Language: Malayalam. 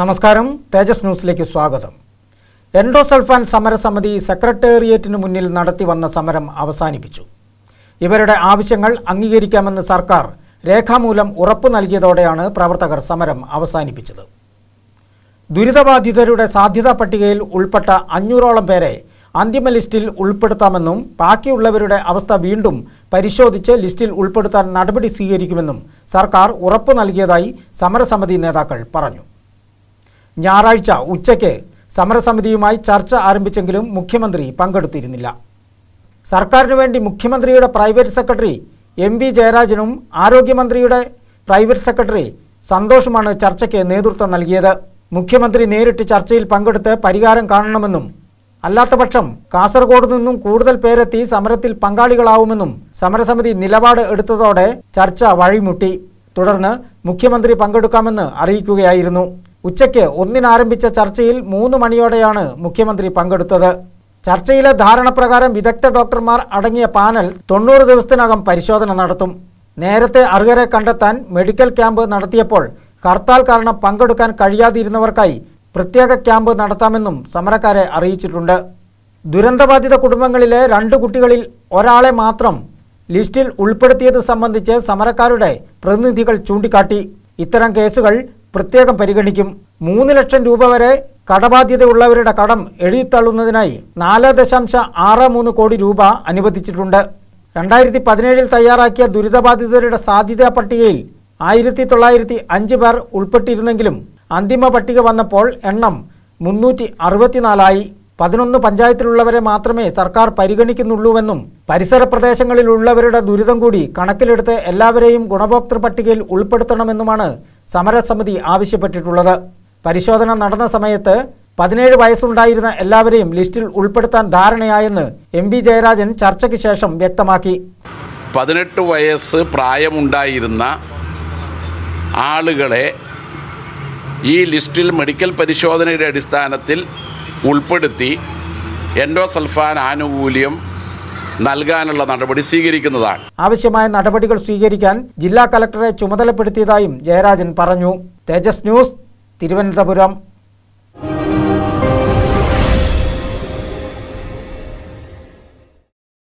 നമസ്കാരം തേജസ് ന്യൂസിലേക്ക് സ്വാഗതം എൻഡോസൾഫാൻ സമരസമിതി സെക്രട്ടേറിയറ്റിന് മുന്നിൽ നടത്തി വന്ന സമരം അവസാനിപ്പിച്ചു ഇവരുടെ ആവശ്യങ്ങൾ അംഗീകരിക്കാമെന്ന് സർക്കാർ രേഖാമൂലം ഉറപ്പു നൽകിയതോടെയാണ് പ്രവർത്തകർ സമരം അവസാനിപ്പിച്ചത് ദുരിതബാധിതരുടെ സാധ്യതാ പട്ടികയിൽ ഉൾപ്പെട്ട അഞ്ഞൂറോളം പേരെ അന്തിമ ലിസ്റ്റിൽ ഉൾപ്പെടുത്താമെന്നും ബാക്കിയുള്ളവരുടെ അവസ്ഥ വീണ്ടും പരിശോധിച്ച് ലിസ്റ്റിൽ ഉൾപ്പെടുത്താൻ നടപടി സ്വീകരിക്കുമെന്നും സർക്കാർ ഉറപ്പു നൽകിയതായി സമരസമിതി നേതാക്കൾ പറഞ്ഞു ഞായറാഴ്ച ഉച്ചയ്ക്ക് സമരസമിതിയുമായി ചർച്ച ആരംഭിച്ചെങ്കിലും മുഖ്യമന്ത്രി പങ്കെടുത്തിരുന്നില്ല സർക്കാരിനു വേണ്ടി മുഖ്യമന്ത്രിയുടെ പ്രൈവറ്റ് സെക്രട്ടറി എം വി ജയരാജനും ആരോഗ്യമന്ത്രിയുടെ പ്രൈവറ്റ് സെക്രട്ടറി സന്തോഷുമാണ് ചർച്ചയ്ക്ക് നേതൃത്വം നൽകിയത് മുഖ്യമന്ത്രി നേരിട്ട് ചർച്ചയിൽ പങ്കെടുത്ത് പരിഹാരം കാണണമെന്നും അല്ലാത്തപക്ഷം കാസർഗോഡ് നിന്നും കൂടുതൽ പേരെത്തി സമരത്തിൽ പങ്കാളികളാവുമെന്നും സമരസമിതി നിലപാട് എടുത്തതോടെ ചർച്ച വഴിമുട്ടി തുടർന്ന് മുഖ്യമന്ത്രി പങ്കെടുക്കാമെന്ന് അറിയിക്കുകയായിരുന്നു ഉച്ചയ്ക്ക് ഒന്നിനാരംഭിച്ച ചർച്ചയിൽ മൂന്ന് മണിയോടെയാണ് മുഖ്യമന്ത്രി പങ്കെടുത്തത് ചർച്ചയിലെ ധാരണപ്രകാരം വിദഗ്ധ ഡോക്ടർമാർ അടങ്ങിയ പാനൽ തൊണ്ണൂറ് ദിവസത്തിനകം പരിശോധന നടത്തും നേരത്തെ അർഹരെ കണ്ടെത്താൻ മെഡിക്കൽ ക്യാമ്പ് നടത്തിയപ്പോൾ ഹർത്താൽ കാരണം പങ്കെടുക്കാൻ കഴിയാതിരുന്നവർക്കായി പ്രത്യേക ക്യാമ്പ് നടത്താമെന്നും സമരക്കാരെ അറിയിച്ചിട്ടുണ്ട് ദുരന്തബാധിത കുടുംബങ്ങളിലെ രണ്ട് കുട്ടികളിൽ ഒരാളെ മാത്രം ലിസ്റ്റിൽ ഉൾപ്പെടുത്തിയത് സംബന്ധിച്ച് സമരക്കാരുടെ പ്രതിനിധികൾ ചൂണ്ടിക്കാട്ടി ഇത്തരം കേസുകൾ പ്രത്യേകം പരിഗണിക്കും മൂന്ന് ലക്ഷം രൂപ വരെ കടബാധ്യതയുള്ളവരുടെ കടം എഴുതിത്തള്ളുന്നതിനായി നാല് ദശാംശ ആറ് മൂന്ന് കോടി രൂപ അനുവദിച്ചിട്ടുണ്ട് രണ്ടായിരത്തി പതിനേഴിൽ തയ്യാറാക്കിയ ദുരിതബാധിതരുടെ സാധ്യതാ പട്ടികയിൽ ആയിരത്തി തൊള്ളായിരത്തി അഞ്ച് പേർ ഉൾപ്പെട്ടിരുന്നെങ്കിലും അന്തിമ പട്ടിക വന്നപ്പോൾ എണ്ണം മുന്നൂറ്റി അറുപത്തിനാലായി പതിനൊന്ന് പഞ്ചായത്തിലുള്ളവരെ മാത്രമേ സർക്കാർ പരിഗണിക്കുന്നുള്ളൂവെന്നും പരിസര പ്രദേശങ്ങളിലുള്ളവരുടെ ദുരിതം കൂടി കണക്കിലെടുത്ത് എല്ലാവരെയും ഗുണഭോക്തൃ പട്ടികയിൽ ഉൾപ്പെടുത്തണമെന്നുമാണ് സമരസമിതി ആവശ്യപ്പെട്ടിട്ടുള്ളത് പരിശോധന നടന്ന സമയത്ത് പതിനേഴ് വയസ്സുണ്ടായിരുന്ന എല്ലാവരെയും ലിസ്റ്റിൽ ഉൾപ്പെടുത്താൻ ധാരണയായെന്ന് എം ബി ജയരാജൻ ചർച്ചയ്ക്ക് ശേഷം വ്യക്തമാക്കി പതിനെട്ട് വയസ്സ് പ്രായമുണ്ടായിരുന്ന ആളുകളെ ഈ ലിസ്റ്റിൽ മെഡിക്കൽ പരിശോധനയുടെ അടിസ്ഥാനത്തിൽ ഉൾപ്പെടുത്തി എൻഡോസൾഫാൻ ആനുകൂല്യം നൽകാനുള്ള നടപടി സ്വീകരിക്കുന്നതാണ് ആവശ്യമായ നടപടികൾ സ്വീകരിക്കാൻ ജില്ലാ കലക്ടറെ ചുമതലപ്പെടുത്തിയതായും ജയരാജൻ പറഞ്ഞു തേജസ് ന്യൂസ് തിരുവനന്തപുരം